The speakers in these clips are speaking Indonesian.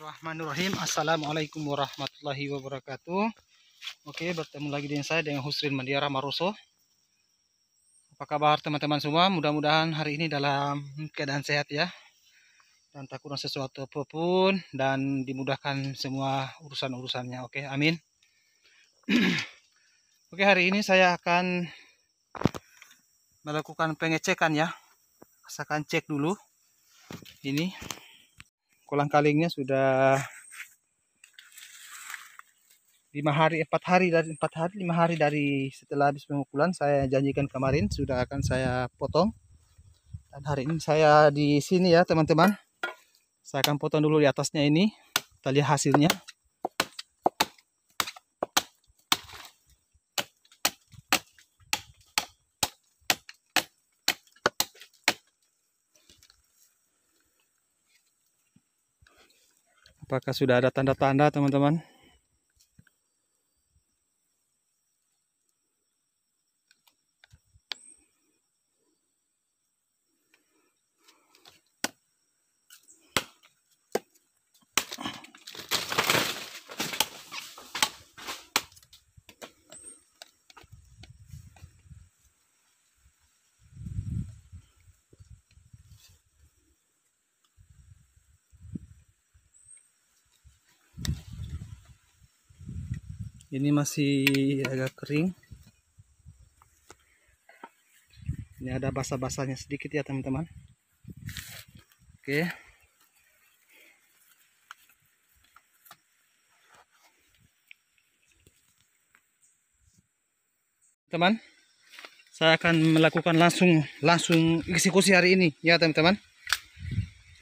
Bismillahirrahmanirrahim Assalamualaikum warahmatullahi wabarakatuh Oke bertemu lagi dengan saya dengan Husrin Mandiara Maroso. Apa kabar teman-teman semua mudah-mudahan hari ini dalam keadaan sehat ya Dan tak kurang sesuatu apapun dan dimudahkan semua urusan-urusannya Oke amin Oke hari ini saya akan melakukan pengecekan ya Saya akan cek dulu ini kolang kalingnya sudah lima hari empat hari dari empat hari lima hari dari setelah habis pemukulan saya janjikan kemarin sudah akan saya potong dan hari ini saya di sini ya teman-teman saya akan potong dulu di atasnya ini kita lihat hasilnya apakah sudah ada tanda-tanda teman-teman ini masih agak kering ini ada basah-basahnya sedikit ya teman-teman oke teman saya akan melakukan langsung langsung eksekusi hari ini ya teman-teman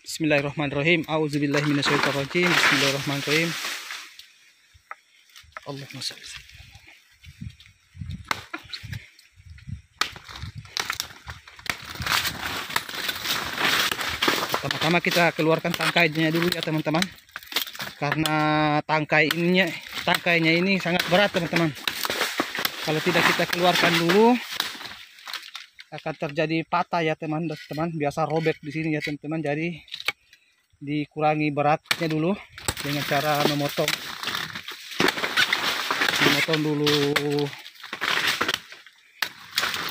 Bismillahirrahmanirrahim minasyaitonirrajim Bismillahirrahmanirrahim Allah sen. pertama kita keluarkan tangkainya dulu ya teman-teman. Karena tangkai ininya, tangkainya ini sangat berat teman-teman. Kalau tidak kita keluarkan dulu akan terjadi patah ya teman-teman. Biasa robek di sini ya teman-teman. Jadi dikurangi beratnya dulu dengan cara memotong potong dulu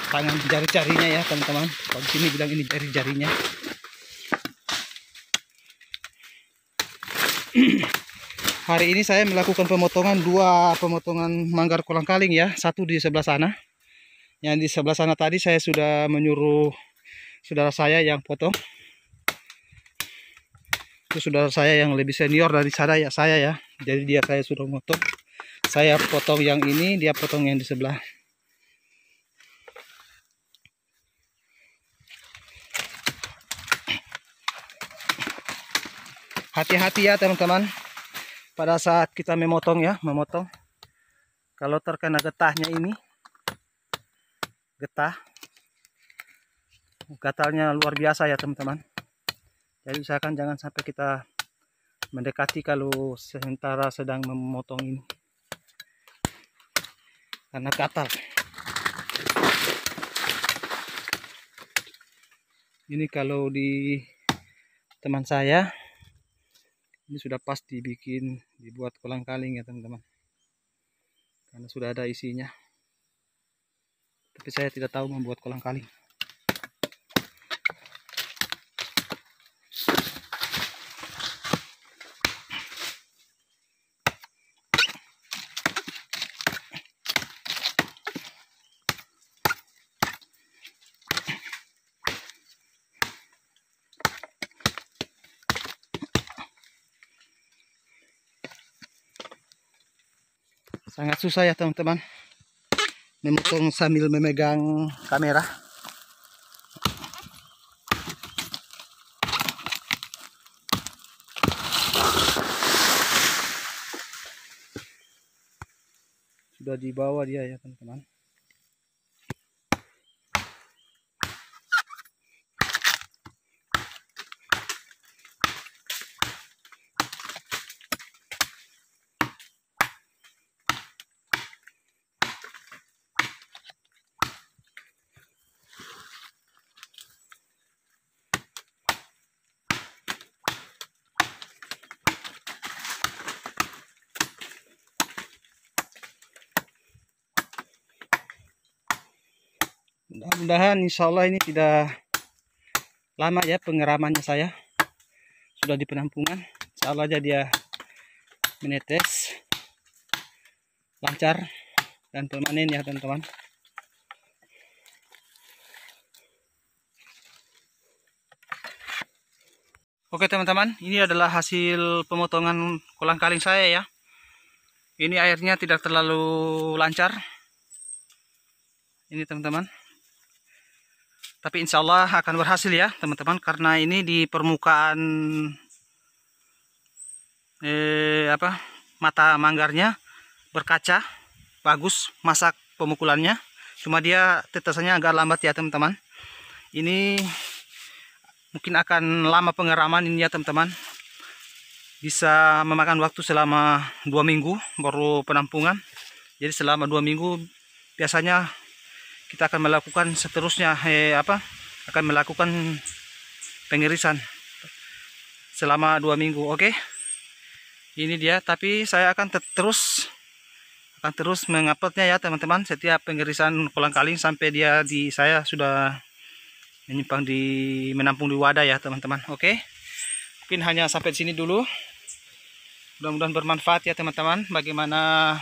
tangan jari-jarinya ya teman-teman kalau di sini bilang ini jari-jarinya hari ini saya melakukan pemotongan dua pemotongan manggar kolang kaling ya satu di sebelah sana yang di sebelah sana tadi saya sudah menyuruh saudara saya yang potong itu saudara saya yang lebih senior dari saya ya saya ya jadi dia saya sudah motong saya potong yang ini dia potong yang di sebelah hati-hati ya teman-teman pada saat kita memotong ya memotong kalau terkena getahnya ini getah gatalnya luar biasa ya teman-teman jadi usahakan jangan sampai kita mendekati kalau sementara sedang memotong ini karena gatal ini kalau di teman saya ini sudah pas dibikin dibuat kolang kaling ya teman-teman karena sudah ada isinya tapi saya tidak tahu membuat kolang kaling sangat susah ya teman-teman memotong sambil memegang kamera sudah dibawa dia ya teman-teman mudah-mudahan insya Allah ini tidak lama ya pengeramannya saya sudah di penampungan insya Allah aja dia menetes lancar dan permanen ya teman-teman Oke teman-teman ini adalah hasil pemotongan kolang kaling saya ya ini airnya tidak terlalu lancar ini teman-teman tapi insya Allah akan berhasil ya teman-teman karena ini di permukaan eh, apa mata manggarnya berkaca bagus masak pemukulannya cuma dia tetesannya agak lambat ya teman-teman ini mungkin akan lama pengeraman ini ya teman-teman bisa memakan waktu selama dua minggu baru penampungan jadi selama dua minggu biasanya kita akan melakukan seterusnya eh, apa akan melakukan pengirisan selama dua minggu oke okay? ini dia tapi saya akan terus akan terus menguploadnya ya teman-teman setiap pengirisan kolang kaling sampai dia di saya sudah menyimpang di menampung di wadah ya teman-teman oke okay? mungkin hanya sampai sini dulu mudah-mudahan bermanfaat ya teman-teman bagaimana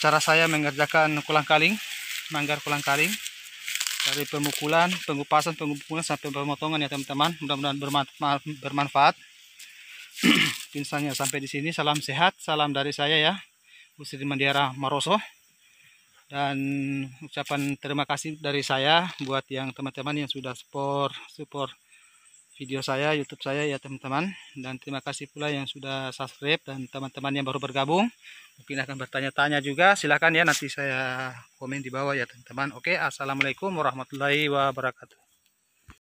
cara saya mengerjakan kolang kaling manggar pulang karing dari pemukulan, pengupasan, pengumpulan sampai pemotongan ya teman-teman. Mudah-mudahan bermanfaat. Pinsanya sampai di sini. Salam sehat, salam dari saya ya. Usri Mandiara Maroso. Dan ucapan terima kasih dari saya buat yang teman-teman yang sudah support support video saya, YouTube saya ya teman-teman. Dan terima kasih pula yang sudah subscribe dan teman-teman yang baru bergabung. Mungkin akan bertanya-tanya juga, silahkan ya nanti saya komen di bawah ya teman-teman. Oke, Assalamualaikum warahmatullahi wabarakatuh.